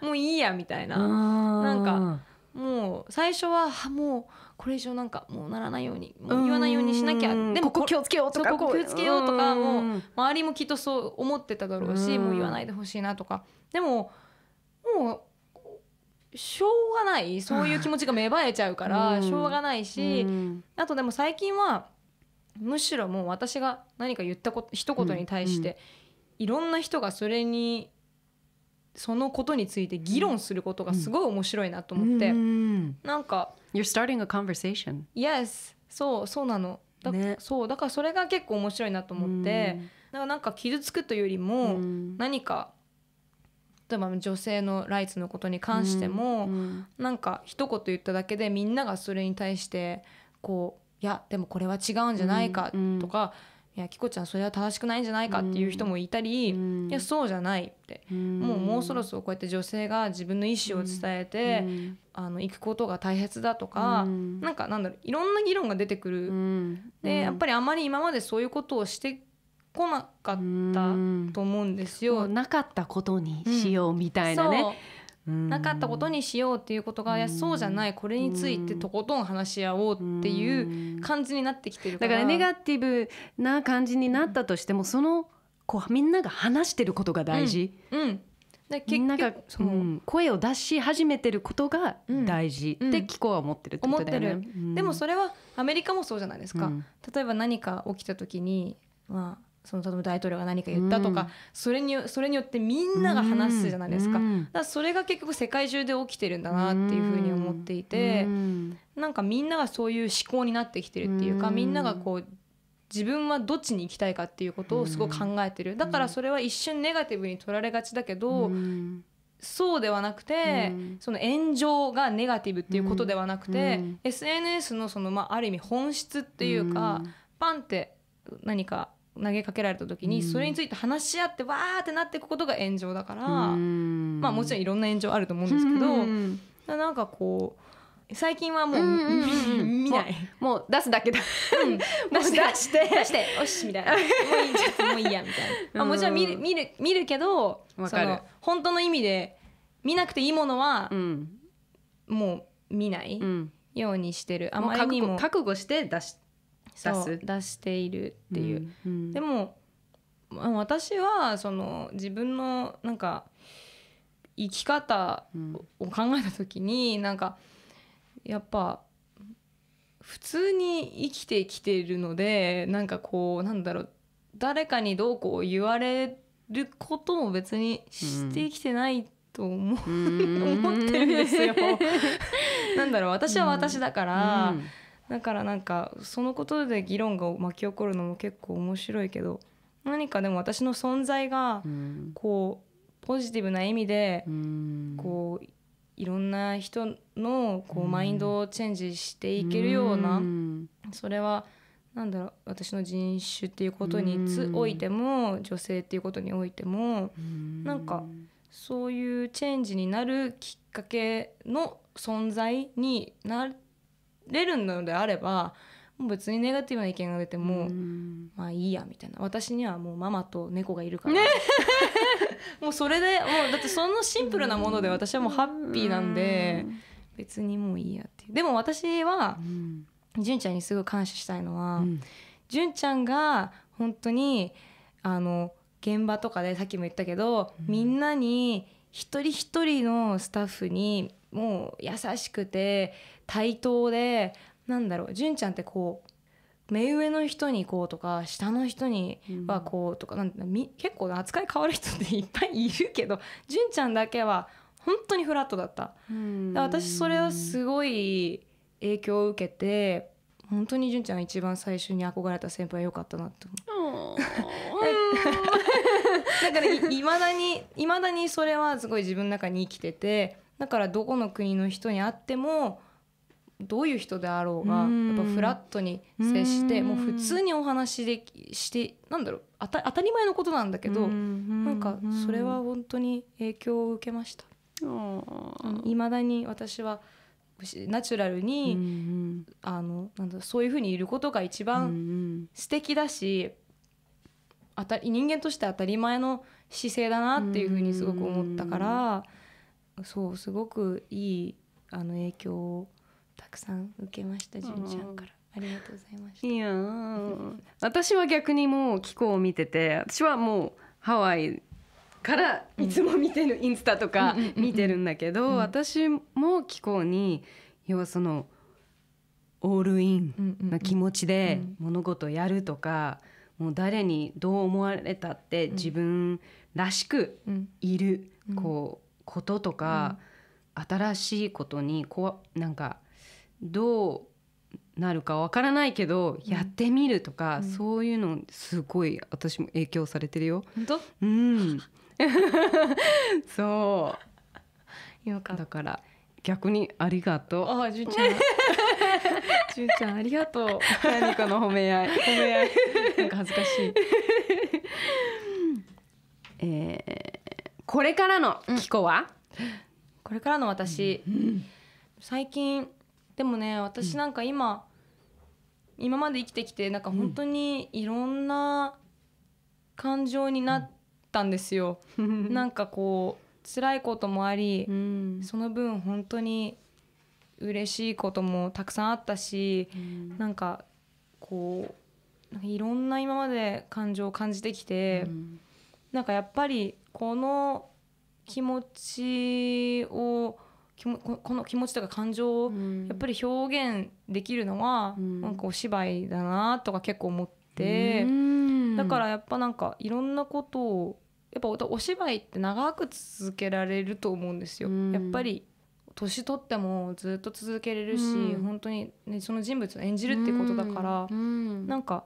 もういいやみたいななんかもう最初はもうこれ以上なんかもうならないようにもう言わないようにしなきゃでもここ気をつけようとかここ気をつけようとかもう周りもきっとそう思ってただろうしもう言わないでほしいなとかでももうしょうがないそういう気持ちが芽生えちゃうからしょうがないし、うん、あとでも最近はむしろもう私が何か言ったこと一言に対して、いろんな人がそれにそのことについて議論することがすごい面白いなと思って、うん、なんか You're starting a conversation Yes そうそうなのだ,、ね、そうだからそれが結構面白いなと思って、うん、だからなんか傷つくというよりも、何か例えば女性のライツのことに関しても、うん、なんか一言言っただけでみんながそれに対してこういやでもこれは違うんじゃないかとか、うん、いやキコちゃんそれは正しくないんじゃないかっていう人もいたり、うん、いやそうじゃないって、うん、もうもうそろそろこうやって女性が自分の意思を伝えて、あの行くことが大切だとか、うん、なんかなんだろういろんな議論が出てくる、でやっぱりあまり今までそういうことをしてこなかったと思うんですよ。なかったことにしようみたいなね。なかったことにしようっていうことがいやそうじゃないこれについてとことん話し合おうっていう感じになってきてるからだからネガティブな感じになったとしても、そのこうみんなが話してることが大事、うん、うんで結局んその、うん、声を出し始めてることが大事って紀子は思ってるってことだよね、うんうん、でもそれはアメリカもそうじゃないですか、例えば何か起きた時にまあその例えば大統領が何か言ったとか、うん、それにそれによってみんなが話すじゃないですか,、だそれが結局世界中で起きてるんだなっていうふうに思っていて、うん、なんかみんながそういう思考になってきてるっていうか、みんながこう自分はどっちに行きたいかっていうことをすごく考えてる、だからそれは一瞬ネガティブに取られがちだけど、そうではなくて、うん、その炎上がネガティブっていうことではなくて、うん、SNS のその、まあ、ある意味本質っていうか、うん、パンって何か投げかけられた時にそれについて話し合ってわーってなっていくことが炎上だから、まあもちろんいろんな炎上あると思うんですけど、なんかこう最近はもう,、見ないもう出すだけだ、う出して出して「おし」みたいな「もういいもういいや」みたいな、あ、もちろん見るる見るけど本当の意味で見なくていいものは、もう見ないようにしてる、あまりにも覚悟して出して出す出しているっていう。うんうん、でも私はその自分のなんか生き方を考えた時に、うなんかやっぱ普通に生きてきているのでなんかこうなんだろう誰かにどうこう言われることも別にしてきてないと思,、う 思ってるんですよ。なんだろう私は私だから、うんだからなんかそのことで議論が巻き起こるのも結構面白いけど何かでも私の存在がこうポジティブな意味でこういろんな人のこうマインドをチェンジしていけるようなそれは何だろう私の人種っていうことにつおいても女性っていうことにおいてもなんかそういうチェンジになるきっかけの存在になってれるのであれば別にネガティブな意見が出ても、まあいいやみたいな私にはもうママと猫がいるから、ね、もうそれでもうだってそのシンプルなもので私はもうハッピーなんで、ん、別にもういいやってでも私は、純ちゃんにすごい感謝したいのは、うん、純ちゃんが本当にあの現場とかでさっきも言ったけど、みんなに一人一人のスタッフにもう優しくて対等でなんだろう純ちゃんってこう目上の人にこうとか下の人にはこうとか、うん、なん結構扱い変わる人っていっぱいいるけど純ちゃんだけは本当にフラットだった。私それはすごい影響を受けて本当に純ちゃんが一番最初に憧れた先輩良かったなって思だ からいまだにいまだにそれはすごい自分の中に生きててだからどこの国の人に会ってもどういう人であろうがやっぱフラットに接してもう普通にお話でしてなんだろう当た当たり前のことなんだけどなんかそれは本当に影響を受けました。いまだに私はナチュラルに、あのなんだそういうふうにいることが一番素敵だし、当た人間として当たり前の姿勢だなっていうふうにすごく思ったから。そうすごくいいあの影響をたくさん受けました純ちゃんから。ありがとうございましたいや私は逆にもう気候を見てて私はもうハワイからいつも見てる、インスタとか見てるんだけど、私も気候に要はそのオールインな気持ちで物事やるとか、もう誰にどう思われたって自分らしくいる、こうこととか、うん、新しいことにこなんかどうなるかわからないけど、やってみるとか、そういうのすごい私も影響されてるよ。本当うん そうよかっただから逆にありがとう。ああ、純ちゃん。純ちゃんありがとう。何かの褒め合い。褒め合い。なんか恥ずかしい。えーこれからのキコは、うん、これからの私、うん、最近でもね私なんか今、うん、今まで生きてきてなんか本当にいろんな感情になったんですよ。なんかこう辛いこともあり、その分本当に嬉しいこともたくさんあったし、うなんかこういろんな今まで感情を感じてきて、うん、なんかやっぱりこの気持ちをこの気持ちとか感情をやっぱり表現できるのは、なんかお芝居だなとか結構思って、だからやっぱなんかいろんなことをやっぱお芝居って長く続けられると思うんですよ。やっぱり年取ってもずっと続けれるし、うん、本当に、ね、その人物を演じるってことだから、うん、なんか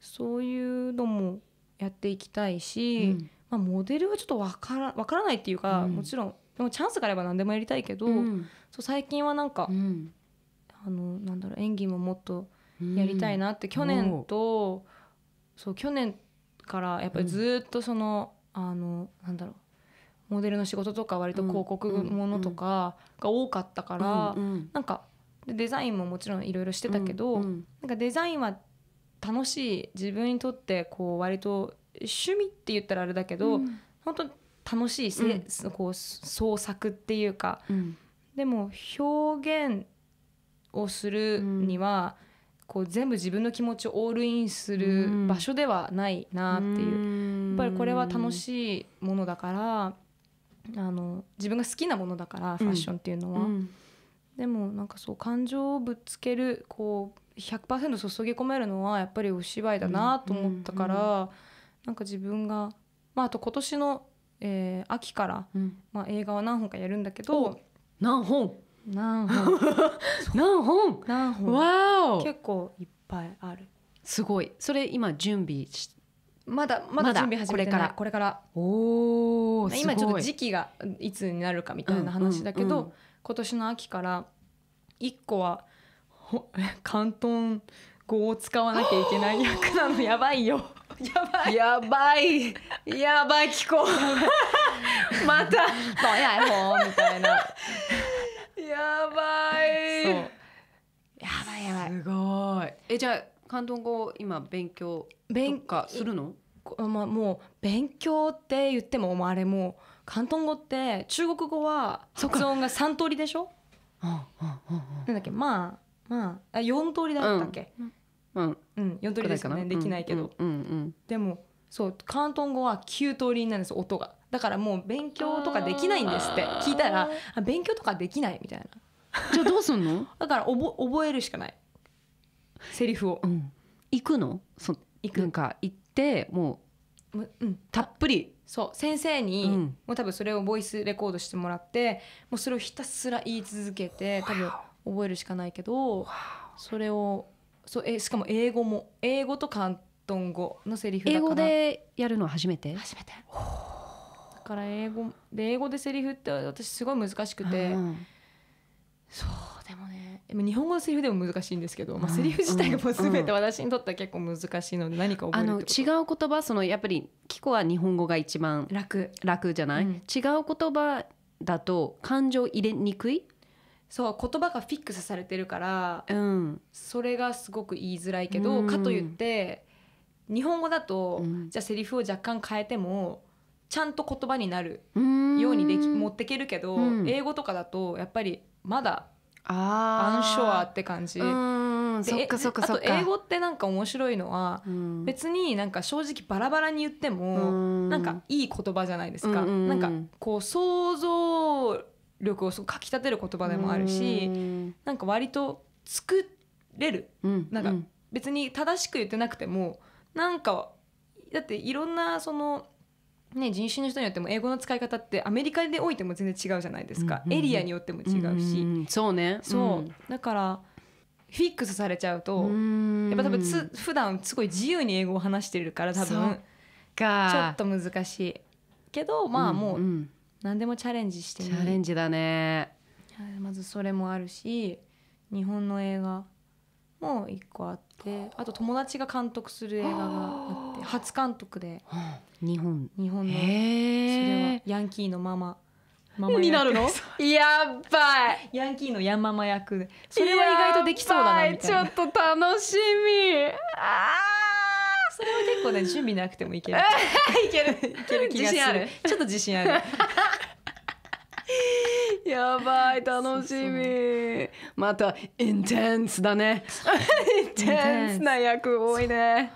そういうのもやっていきたいし、まあ、モデルはちょっとわからわからないっていうか、うん、もちろんでもチャンスがあれば何でもやりたいけど、うん、そう最近はなんか、うん、あのなんだろう演技ももっとやりたいなって、去年とそう去年からやっぱりずっとその、あのなんだろうモデルの仕事とか割と広告ものとかが多かったから、うんうん、なんかデザインももちろんいろいろしてたけど、うんうん、なんかデザインは楽しい自分にとってこう割と趣味って言ったらあれだけど、うん、本当楽しい、うん、こう創作っていうか、うん、でも表現をするには、こう全部自分の気持ちをオールインする場所ではないなっていう、やっぱりこれは楽しいものだからあの自分が好きなものだからファッションっていうのは。でもなんかそう感情をぶつけるこう100%注ぎ込めるのはやっぱりお芝居だなと思ったから、なんか自分が、まあ、あと今年の、えー、秋から、うん、まあ、映画は何本かやるんだけど何本何本 何本何本わお結構いっぱいあるすごいそれ今準備しまだまだ準備始めてない、これからおお今ちょっと時期がいつになるかみたいな話だけど、うんうんうん、今年の秋から1個は広東語を使わなきゃいけない役なの やばいよやばいやばい気候 また「どやもう」みたいなやばいそうやばいやばいすごいえじゃあ広東語今勉強勉強するのまあ、もう勉強って言ってももうあれもう広東語って中国語は発音が三通りでしょう。なんだっけまあまああ、四通りだったっけ、うんうんうん4通りですかねできないけど、うんうんうんでもそう広東語は9通りになるんです音がだからもう勉強とかできないんですって聞いたらあ勉強とかできないみたいなじゃあどうすんの、だから覚覚えるしかないセリフをうん、行くのそ行くなんか行ってもう、うんたっぷりそう先生に、うんもう多分それをボイスレコードしてもらってもうそれをひたすら言い続けて多分覚えるしかないけどそれをそうえしかも英語も英語と広東語のセリフだ英語でやるのは初めて初めてだから英語で英語でセリフって私すごい難しくて、うん、そうでもね日本語のセリフでも難しいんですけど、まあ、セリフ自体がもう全て私にとっては結構難しいので何か覚えるってこと、あの違う言葉そのやっぱりキコは日本語が一番楽楽じゃない、うん、違う言葉だと感情入れにくいそう言葉がフィックスされてるから、うん、それがすごく言いづらいけど、うん、かといって日本語だと、うん、じゃあセリフを若干変えてもちゃんと言葉になるようにでき持ってけるけど、英語とかだとやっぱりまだアンショアって感じ。そあと英語ってなんか面白いのは、うん、別になんか正直バラバラに言っても、うん、なんかいい言葉じゃないですか、うんうん、なんかこう想像力をすごかきたてる言葉でもあるしなんか割と作れる、うん、なんか別に正しく言ってなくてもなんかだっていろんなその、ね、人種の人によっても英語の使い方ってアメリカでおいても全然違うじゃないですか、エリアによっても違うし、そうねそうだからフィックスされちゃうとやっぱ多分つ普段すごい自由に英語を話してるから多分ちょっと難しいけどまあもう。何でもチャレンジしてみチャレンジだねはいまずそれもあるし日本の映画も一個あってあと友達が監督する映画があって初監督で日本日本のそれはヤンキーのマママ役になるのやばいヤンキーのヤンママ役それは意外とできそうだなみたいやばなちょっと楽しみああそれは結構ね準備なくてもいける いけるいける気がするちょっと自信ある やばい楽しみまたインテンスだねインテンスな役多いね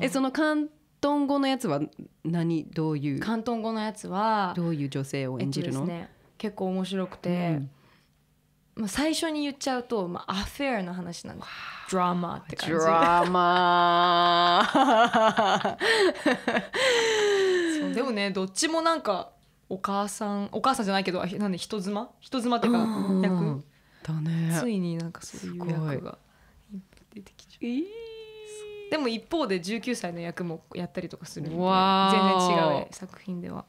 えその広東語のやつは何どういう広東語のやつはどういう女性を演じるの、ね、結構面白くて、うんまあ、最初に言っちゃうと、まあ、アフェアの話なんでドラマって感じドラマでもねどっちもなんかお母さんお母さんじゃないけどなんで人妻人妻っていうか役、だねついになんかそういう役が出てきちゃう、えでも一方で19歳の役もやったりとかする全然違う作品では。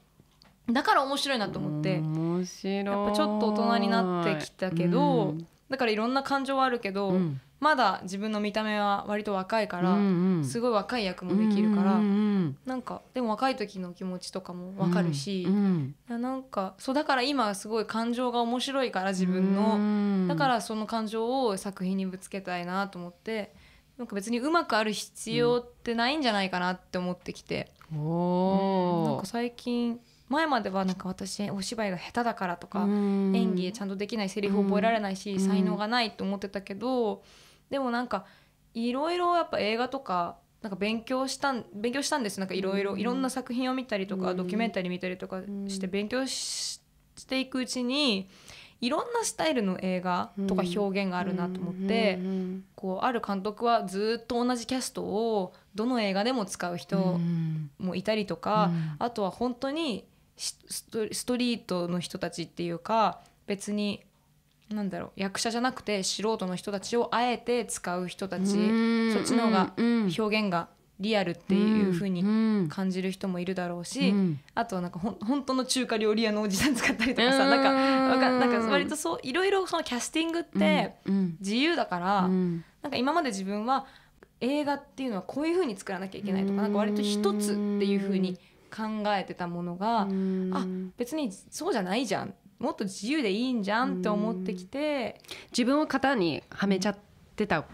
だから面白いなと思って面白やっぱちょっと大人になってきたけど、うん、だからいろんな感情はあるけど、うん、まだ自分の見た目は割と若いから、うんうん、すごい若い役もできるから、うんうん、なんかでも若い時の気持ちとかも分かるし、うんうん、なんかそうだから今すごい感情が面白いから自分の、うん、だからその感情を作品にぶつけたいなと思って。なんか別にうまくある必要ってないんじゃないかなって思ってきて、うん、なんか最近前まではなんか私お芝居が下手だからとか演技ちゃんとできないセリフ覚えられないし才能がないと思ってたけどでもなんかいろいろやっぱ映画とかなんか勉強したん勉強したんですなんかいろいろいろんな作品を見たりとかドキュメンタリー見たりとかして勉強していくうちにいろんなスタイルの映画とか表現があるなと思って、こうある監督はずっと同じキャストをどの映画でも使う人もいたりとか、あとは本当にストリートの人たちっていうか別になんだろう役者じゃなくて素人の人たちをあえて使う人たちそっちの方が表現がリアルっていう風に感じる人もいるだろうし、あとはなんかほ本当の中華料理屋のおじさん使ったりとかさ、なんかなんか割とそういろいろそのキャスティングって自由だから、なんか今まで自分は映画っていうのはこういう風に作らなきゃいけないとか、なんか割と一つっていう風に考えてたものが、うん、あ別にそうじゃないじゃんもっと自由でいいんじゃんって思ってきて、自分を型にはめちゃってた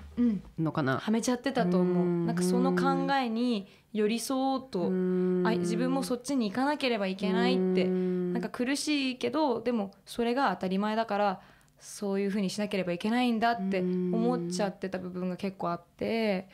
のかな、うん、はめちゃってたと思う、うん、なんかその考えに寄り添おうと、うん、あ自分もそっちに行かなければいけないって、うん、なんか苦しいけどでもそれが当たり前だからそういうふうにしなければいけないんだって思っちゃってた部分が結構あって。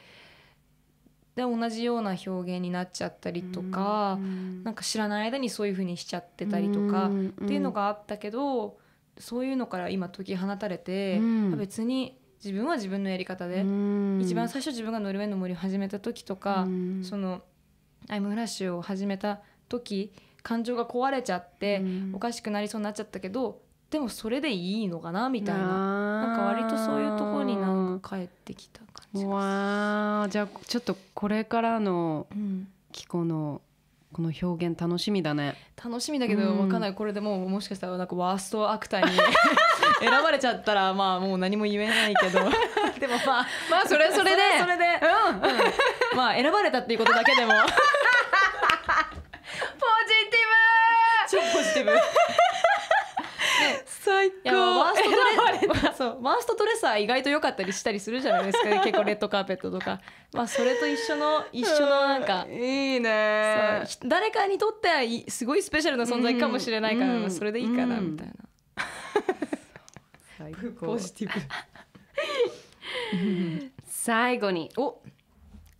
で同じような表現になっちゃったりとか、うん、なんか知らない間にそういう風にしちゃってたりとか、うん、っていうのがあったけどそういうのから今解き放たれて、うん、別に自分は自分のやり方で、うん、一番最初自分がノルウェーの森を始めた時とか、その「アイムフラッシュ」を始めた時感情が壊れちゃって、おかしくなりそうになっちゃったけどでもそれでいいのかなみたいななんか割とそういうところになって。帰ってきた感じわあじゃあちょっとこれからのキ子の、この表現楽しみだね楽しみだけど、分かんないこれでもうもしかしたらなんかワーストアクターに 選ばれちゃったらまあもう何も言えないけど でもまあまあそれそれでそれで、うん、まあ選ばれたっていうことだけでも ポジティブ超ポジティブ最高ワーストドレッ そうワーストドレッサー意外と良かったりしたりするじゃないですか、ね、結構レッドカーペットとか、まあ、それと一緒の一緒のなんかいいね誰かにとってはすごいスペシャルな存在かもしれないから、うん、それでいいかな、みたいな。最ポジティブ最後にお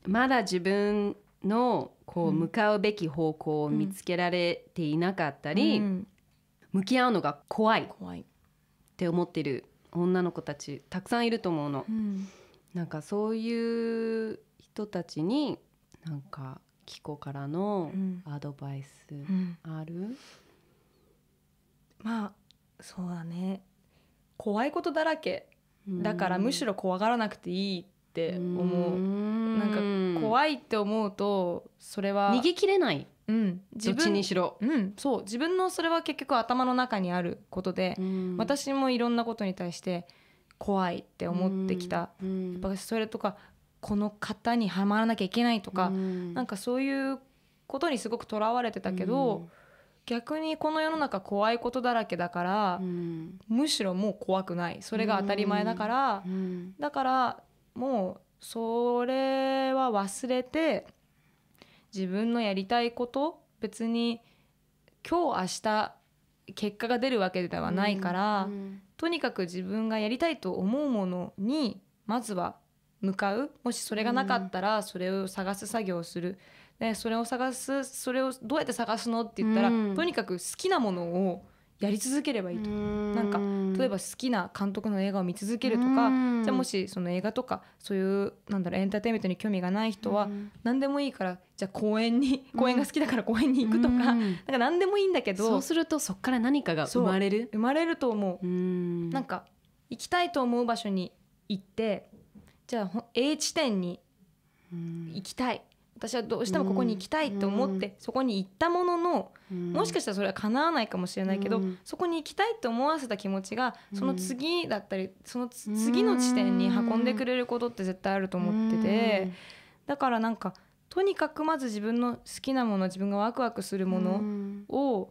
まだ自分のこう向かうべき方向を見つけられていなかったり、うん、向き合うのが怖いって思ってる女の子たちたくさんいると思うの。うん、なんかそういう人たちになんかキコからのアドバイスある、うんうん、まあそうだね怖いことだらけだからむしろ怖がらなくていいって思う、うん、なんか怖いって思うとそれは逃げきれないうん、自分にしろ、うん、そう自分のそれは結局頭の中にあることで、うん、私もいろんなことに対して怖いって思ってきた、うん、やっぱそれとかこの型にはまらなきゃいけないとか、うん、なんかそういうことにすごくとらわれてたけど、逆にこの世の中怖いことだらけだから、むしろもう怖くないそれが当たり前だから、だからもうそれは忘れて。自分のやりたいこと別に今日明日結果が出るわけではないから、うん、とにかく自分がやりたいと思うものにまずは向かうもしそれがなかったらそれを探す作業をする、でそれを探すそれをどうやって探すのって言ったら、うん、とにかく好きなものをやり続ければいいとなんか例えば好きな監督の映画を見続けるとかじゃあもしその映画とかそういうなんだろうエンターテインメントに興味がない人は何でもいいからじゃあ公園に公園が好きだから 公園に行くとかなんか何でもいいんだけどそうするとそこから何かが生まれる生まれると思うなんか行きたいと思う場所に行ってじゃあ A 地点に行きたい私はどうしてもここに行きたいと思ってそこに行ったものの、もしかしたらそれは叶わないかもしれないけど、そこに行きたいと思わせた気持ちがその次だったりその次の地点に運んでくれることって絶対あると思ってて、だからなんかとにかくまず自分の好きなもの自分がワクワクするものを、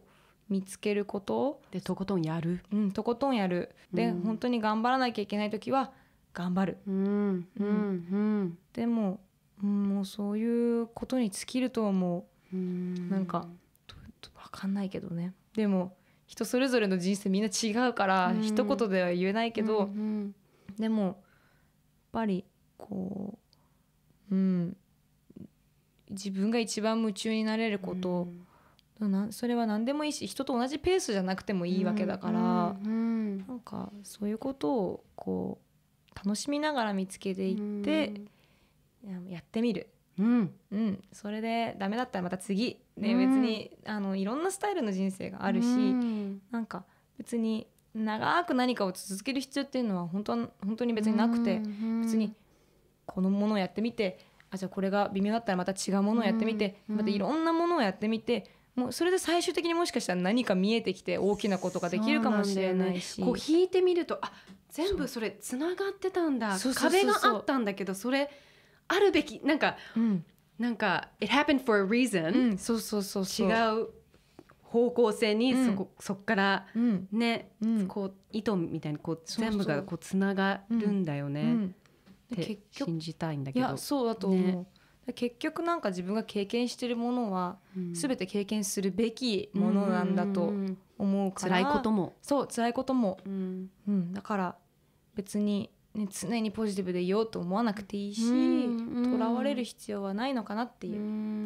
見つけることでとことんやる、うん、とことんやるで、うん、本当に頑張らなきゃいけない時は頑張る、うんうん、うん、でもうん、もうそういうことに尽きると思ううんなんか分かんないけどねでも人それぞれの人生みんな違うから、一言では言えないけど、でもやっぱりこう、うん、自分が一番夢中になれること、それは何でもいいし人と同じペースじゃなくてもいいわけだから、ん、なんかそういうことをこう楽しみながら見つけていって、うやってみるうん、うん、それでダメだったらまた次で、別にあのいろんなスタイルの人生があるし、うん、なんか別に長く何かを続ける必要っていうのは本当は本当に別になくて、別にこのものをやってみてあじゃあこれが微妙だったらまた違うものをやってみて、またいろんなものをやってみてもうそれで最終的にもしかしたら何か見えてきて大きなことができるかもしれないし。うね、こう引いてみるとあ全部それつながってたんだ壁があったんだけどそれ。あるべきなんか、うん、なんか「It happened for a reason、うん」そうそうそうそう違う方向性にそこ、うん、そっからね、うん、こう糸みたいにこう全部がこうつながるんだよね、って信じたいんだけど。そうだと思う、ね結局なんか自分が経験してるものは全て経験するべきものなんだと思うから、うん、辛いこともそう辛いことも、うん、うん、だから別にね、常にポジティブでいようと思わなくていいしとらわれる必要はないのかなっていう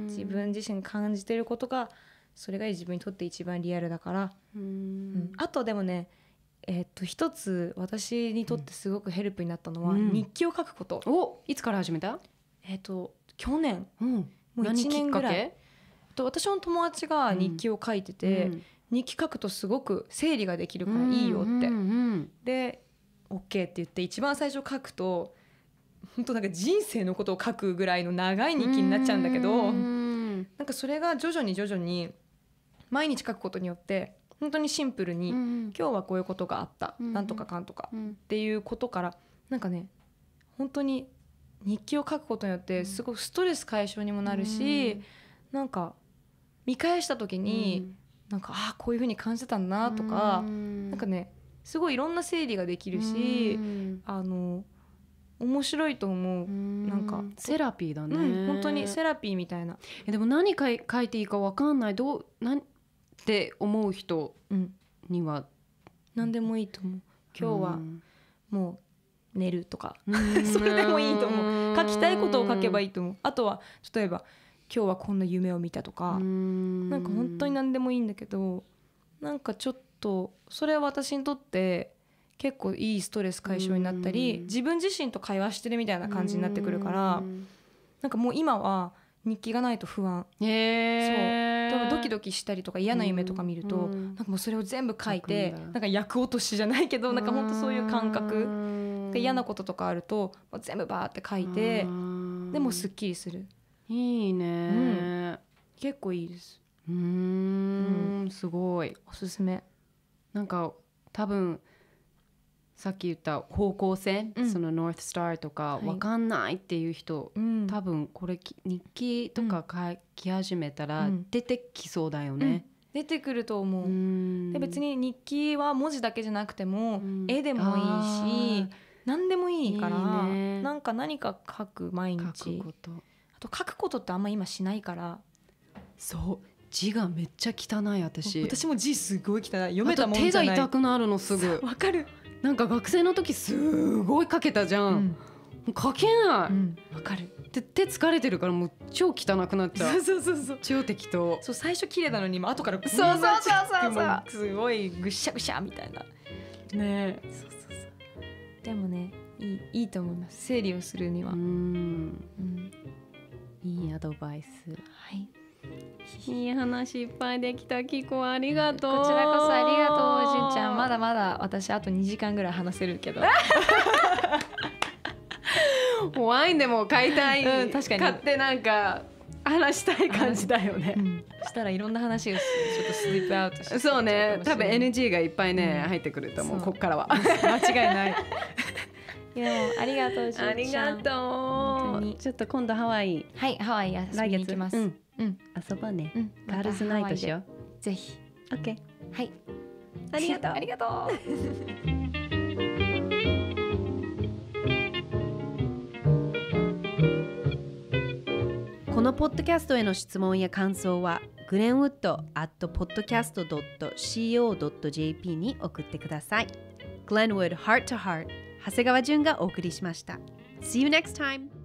自分自身感じてることがそれが自分にとって一番リアルだからうん、あとでもねえー、っと一つ私にとってすごくヘルプになったのは日記を書くこと、うん、おいつから始めたえー、っと去年、うん、もう1年ぐらいと私の友達が日記を書いてて、うん、日記書くとすごく整理ができるからいいよって、で OK って言って一番最初書くと本当なんか人生のことを書くぐらいの長い日記になっちゃうんだけどなんかそれが徐々に徐々に毎日書くことによって本当にシンプルに、今日はこういうことがあった、なんとかかんとか、っていうことからなんかね本当に日記を書くことによってすごくストレス解消にもなるし、うなんか見返した時に、うなんかああこういうふうに感じてたんだなとか、うなんかねすごいいろんな整理ができるし、あの面白いと思うなんかセラピーだね、うん、本当にセラピーみたいなえでも何か書いていいか分かんないどうなんって思う人には、うん、何でもいいと思う今日はもう寝るとか それでもいいと思う書きたいことを書けばいいと思うあとは例えば今日はこんな夢を見たとかんなんか本当に何でもいいんだけどなんかちょっとそれは私にとって結構いいストレス解消になったり自分自身と会話してるみたいな感じになってくるからなんかもう今は日記がないと不安、えそうドキドキしたりとか嫌な夢とか見るとなんかもうそれを全部書いてなんか役落としじゃないけどなんか本当そういう感覚嫌なこととかあると全部バーって書いてでもすっきりするいいね、うん、結構いいですうんすごいおすすめなんか多分さっき言った方向性、うん、そのノーススターとか分かんないっていう人、多分これ日記とか書き始めたら出てきそうだよね。出てくると思うで別に日記は文字だけじゃなくても、絵でもいいし何でもいいからい、ね、なんか何か書く毎日あと書くことってあんま今しないからそう字がめっちゃ汚い私私も字すごい汚い読めたもん手が痛くなるのすぐわかるなんか学生の時すごい書けたじゃん、うん、もう書けないわ、うん、かるで手疲れてるからもう超汚くなっちゃうそうそうそう超適当そう最初綺麗なのに今後からそうそうそうそうそうすごいぐしゃぐしゃみたいなねそうそうそうでもねいいいいと思います整理をするにはうん、うん、いいアドバイスはいいい話いっぱいできたキコありがとうこちらこそありがとうじんちゃんまだまだ私あと2時間ぐらい話せるけどワインでも買いたい、うん、確かに買ってなんか話したい感じだよね、うん、したらいろんな話がちょっとスリープアウトしてそうね多分 NG がいっぱいね、うん、入ってくると思うこっからは間違いない いやありがとうありがとうちょっと今度ハワイはいハワイや。びにきます、うんうん遊ぼうね、うん、ガールズナイトしようぜひ OK はいありがとうありがとうこのポッドキャストへの質問や感想はグレンウッドアッ t p o d c a s ト c o j p に送ってください。Glenwood Heart to Heart 長谷川淳がお送りしました。See you next time!